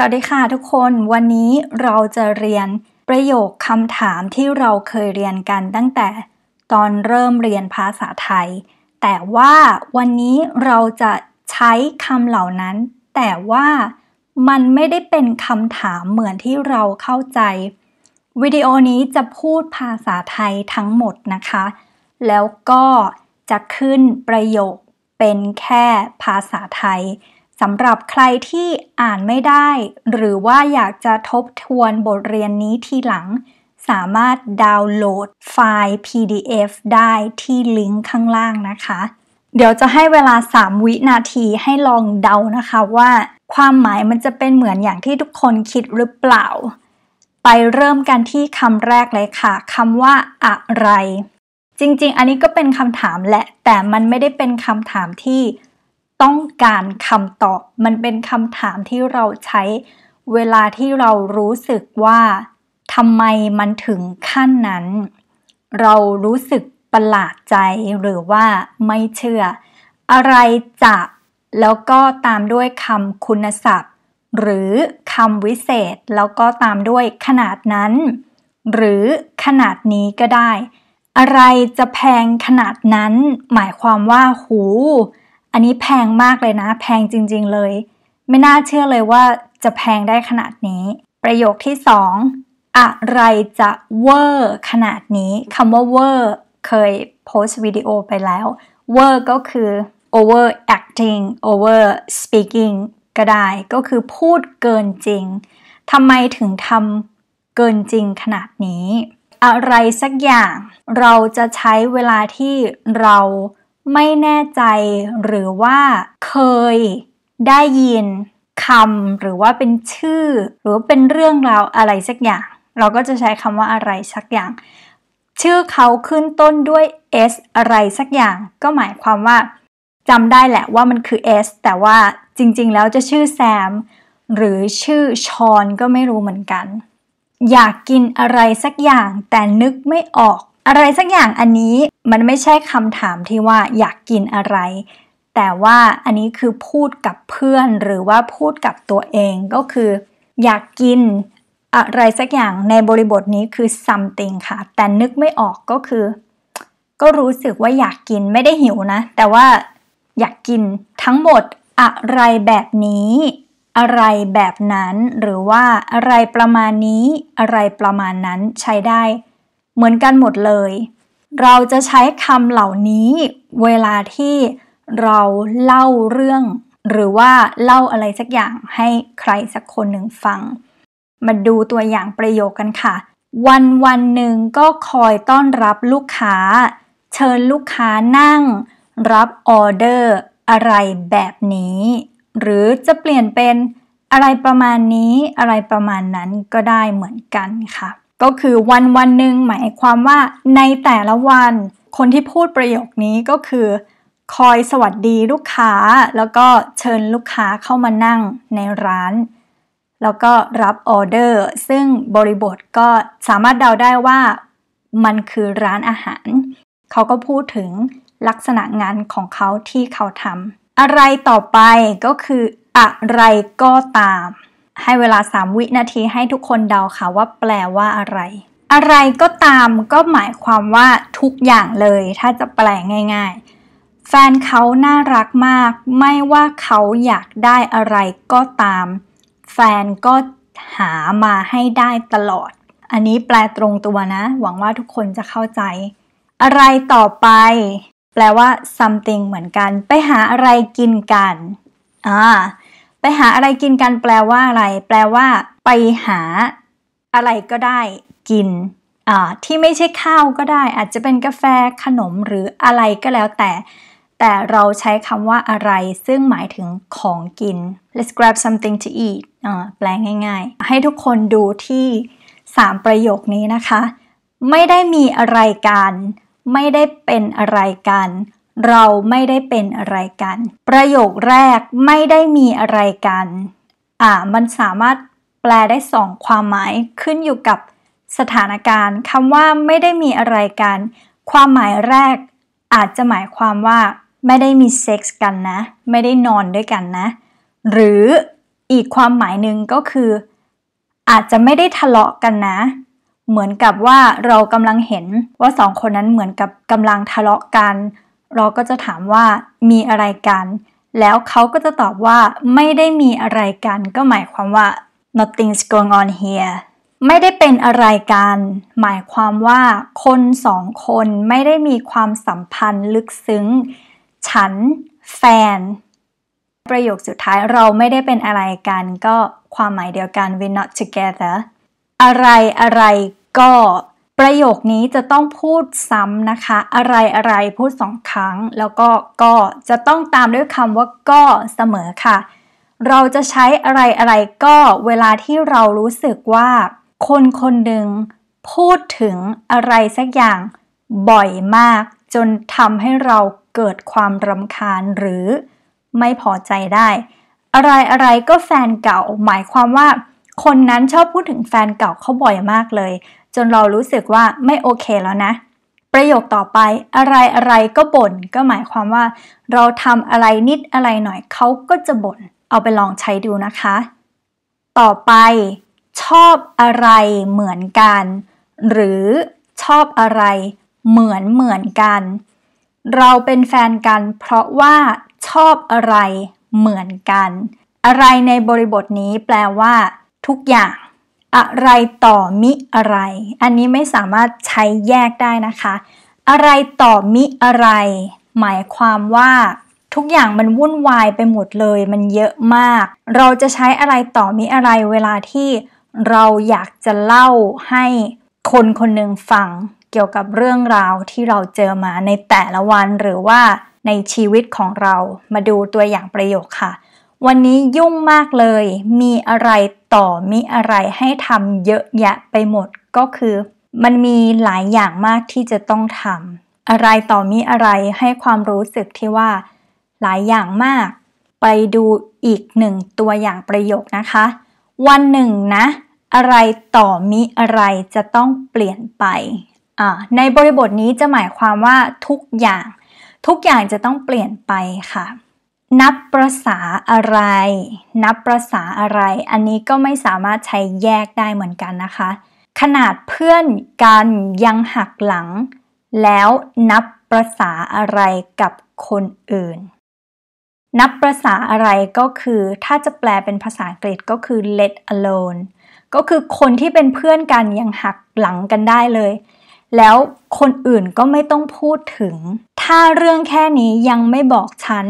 วัสดีค่ะทุกคนวันนี้เราจะเรียนประโยคคำถามที่เราเคยเรียนกันตั้งแต่ตอนเริ่มเรียนภาษาไทย แต่ว่าวันนี้เราจะใช้คำเหล่านั้น แต่ว่ามันไม่ได้เป็นคำถามเหมือนที่เราเข้าใจ วิดีโอนี้จะพูดภาษาไทยทั้งหมดนะคะ แล้วก็จะขึ้นประโยคเป็นแค่ภาษาไทยสำหรับใครที่อ่านไม่ได้ หรือว่าอยากจะทบทวนบทเรียนนี้ทีหลัง สามารถดาวน์โหลดไฟล์ PDF ได้ที่ลิงก์ข้างล่างนะคะ เดี๋ยวจะให้เวลา 3 วินาทีให้ลองเดานะคะว่าความหมายมันจะเป็นเหมือนอย่างที่ทุกคนคิดหรือเปล่า ไปเริ่มกันที่คำแรกเลยค่ะ คำว่าอะไร จริง ๆ อันนี้ก็เป็นคำถามแหละแต่มันไม่ได้เป็นคำถามที่ต้องการคำตอบ มันเป็นคำถามที่เราใช้เวลาที่เรารู้สึกว่าทำไมมันถึงขั้นนั้น เรารู้สึกประหลาดใจหรือว่าไม่เชื่อ อะไรจะแล้วก็ตามด้วยคำคุณศัพท์ หรือคำวิเศษ แล้วก็ตามด้วยขนาดนั้น หรือขนาดนี้ก็ได้ อะไรจะแพงขนาดนั้น หมายความว่าหูอันนี้แพงมากเลยนะ แพงจริงๆเลย ไม่น่าเชื่อเลยว่าจะแพงได้ขนาดนี้ ประโยคที่ 2ออะไรจะเวอร์ขนาดนี้คำว่าเวอร์เคยโพสต์วิดีโอไปแล้วเวอร์ก็คือ over acting over speaking ก็ได้ ก็คือพูดเกินจริงทำไมถึงทำเกินจริงขนาดนี้ อะไรสักอย่างเราจะใช้เวลาที่เราไม่แน่ใจหรือว่าเคยได้ยินคำหรือว่าเป็นชื่อ หรือว่าเป็นเรื่องราวอะไรสักอย่าง เราก็จะใช้คำว่าอะไรสักอย่าง ชื่อเขาขึ้นต้นด้วย s อะไรสักอย่าง ก็หมายความว่าจำได้แหละว่ามันคือ s แต่ว่าจริงๆแล้วจะชื่อแซม หรือชื่อชอนก็ไม่รู้เหมือนกัน อยากกินอะไรสักอย่างแต่นึกไม่ออกอะไรสักอย่างอันนี้มันไม่ใช่คำถามที่ว่าอยากกินอะไร แต่ว่าอันนี้คือพูดกับเพื่อน หรือว่าพูดกับตัวเอง ก็คือ อยากกิน อะไรสักอย่างในบริบทนี้คือ something ค่ะ แต่นึกไม่ออกก็คือ ก็รู้สึกว่าอยากกินไม่ได้หิวนะ แต่ว่าอยากกินทั้งหมดอะไรแบบนี้ อะไรแบบนั้น หรือว่าอะไรประมาณนี้อะไรประมาณนั้นใช้ได้เหมือนกันหมดเลย เราจะใช้คำเหล่านี้เวลาที่เราเล่าเรื่อง หรือว่าเล่าอะไรสักอย่างให้ใครสักคนหนึ่งฟัง มาดูตัวอย่างประโยคกันค่ะ วันวันหนึ่งก็คอยต้อนรับลูกค้า เชิญลูกค้านั่ง รับออเดอร์อะไรแบบนี้ หรือจะเปลี่ยนเป็นอะไรประมาณนี้ อะไรประมาณนั้นก็ได้เหมือนกันค่ะก็คือวันวันหนึ่งหมายความว่าในแต่ละวัน คนที่พูดประโยคนี้ก็คือ คอยสวัสดีลูกค้า แล้วก็เชิญลูกค้าเข้ามานั่งในร้าน แล้วก็รับออเดอร์ซึ่งบริบทก็สามารถเดาได้ว่ามันคือร้านอาหาร เขาก็พูดถึงลักษณะงานของเขาที่เขาทำอะไรต่อไปก็คืออะไรก็ตามให้เวลา3วินาทีให้ทุกคนเดาค่ะว่าแปลว่าอะไร อะไรก็ตาม ก็หมายความว่าทุกอย่างเลย ถ้าจะแปลง่ายๆ แฟนเขาน่ารักมาก ไม่ว่าเขาอยากได้อะไร ก็ตาม แฟนก็หามาให้ได้ตลอด อันนี้แปลตรงตัวนะ หวังว่าทุกคนจะเข้าใจ อะไรต่อไป แปลว่า something เหมือนกัน ไปหาอะไรกินกันอ่าไปหาอะไรกินกันแปลว่าอะไร แปลว่าไปหาอะไรก็ได้กินที่ไม่ใช่ข้าวก็ได้อาจจะเป็นกาแฟขนมหรืออะไรก็แล้วแต่ แต่เราใช้คำว่าอะไรซึ่งหมายถึงของกิน let's grab something to eat แปลง่ายๆ ให้ทุกคนดูที่ 3 ประโยคนี้นะคะ ไม่ได้มีอะไรกัน ไม่ได้เป็นอะไรกันเราไม่ได้เป็นอะไรกัน ประโยคแรกไม่ได้มีอะไรกัน อ่า มันสามารถแปลได้สองความหมายขึ้นอยู่กับสถานการณ์คำว่าไม่ได้มีอะไรกัน ความหมายแรกอาจจะหมายความว่าไม่ได้มีเซ็กส์กันนะ ไม่ได้นอนด้วยกันนะ หรืออีกความหมายหนึ่งก็คือ อาจจะไม่ได้ทะเลาะกันนะ เหมือนกับว่าเรากำลังเห็น ว่าสองคนนั้นเหมือนกับกำลังทะเลาะกันเราก็จะถามว่ามีอะไรกัน แล้วเขาก็จะตอบว่า ไม่ได้มีอะไรกัน ก็หมายความว่า nothing's going on here ไม่ได้เป็นอะไรกัน หมายความว่า คนสองคน ไม่ได้มีความสัมพันธ์ลึกซึ้ง ฉัน แฟน ประโยคสุดท้ายเราไม่ได้เป็นอะไรกัน ก็ความหมายเดียวกัน we're not together อะไรอะไรก็ประโยคนี้จะต้องพูดซ้ำนะคะ อะไรอะไรพูดสองครั้ง แล้วก็ก็จะต้องตามด้วยคำว่าก็เสมอค่ะ เราจะใช้อะไรอะไรก็เวลาที่เรารู้สึกว่า คนคนหนึ่งพูดถึงอะไรสักอย่างบ่อยมาก จนทำให้เราเกิดความรำคาญหรือไม่พอใจได้ อะไรอะไรก็แฟนเก่าหมายความว่า คนนั้นชอบพูดถึงแฟนเก่าเขาบ่อยมากเลยจนเรารู้สึกว่าไม่โอเคแล้วนะ ประโยคต่อไป อะไรอะไรก็บน่น ก็หมายความว่าเราทำอะไรนิดอะไรหน่อยเขาก็จะบน่นเอาไปลองใช้ดูนะคะ ต่อไป ชอบอะไรเหมือนกัน หรือ ชอบอะไรเหมือนเหมือนกัน เราเป็นแฟนกันเพราะว่า ชอบอะไรเหมือนกัน อะไรในบริบทนี้แปลว่า ทุกอย่างอะไรต่อมิอะไร อันนี้ไม่สามารถใช้แยกได้นะคะ อะไรต่อมิอะไร หมายความว่า ทุกอย่างมันวุ่นวายไปหมดเลย มันเยอะมาก เราจะใช้อะไรต่อมิอะไร เวลาที่เราอยากจะเล่าให้คนคนหนึ่งฟังเกี่ยวกับเรื่องราวที่เราเจอมาในแต่ละวันหรือว่าในชีวิตของเรา มาดูตัวอย่างประโยคค่ะวันนี้ยุ่งมากเลยมีอะไรต่อ มีอะไรให้ทำเยอะแยะไปหมด ก็คือมันมีหลายอย่างมากที่จะต้องทำอะไรต่อ มีอะไรให้ความรู้สึกที่ว่าหลายอย่างมาก ไปดูอีกหนึ่งตัวอย่างประโยคนะคะ วันหนึ่งนะ อะไรต่อ มีอะไรจะต้องเปลี่ยนไป ในบริบทนี้จะหมายความว่าทุกอย่าง ทุกอย่างจะต้องเปลี่ยนไปค่ะนับประษาอะไร นับประษาอะไร อันนี้ก็ไม่สามารถใช้แยกได้เหมือนกันนะคะ ขนาดเพื่อนกันยังหักหลัง แล้วนับประษาอะไรกับคนอื่น นับประษาอะไรก็คือถ้าจะแปลเป็นภาษาอังกฤษก็คือ let alone ก็คือคนที่เป็นเพื่อนกันยังหักหลังกันได้เลย แล้วคนอื่นก็ไม่ต้องพูดถึง ถ้าเรื่องแค่นี้ยังไม่บอกฉัน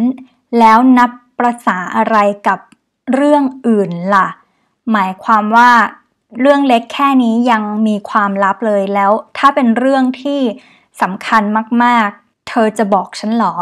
แล้วนับประษาอะไรกับเรื่องอื่นละ่ะ หมายความว่าเรื่องเล็กแค่นี้ยังมีความลับเลยแล้ว ถ้าเป็นเรื่องที่สำคัญมากๆ เธอจะบอกฉันหรอ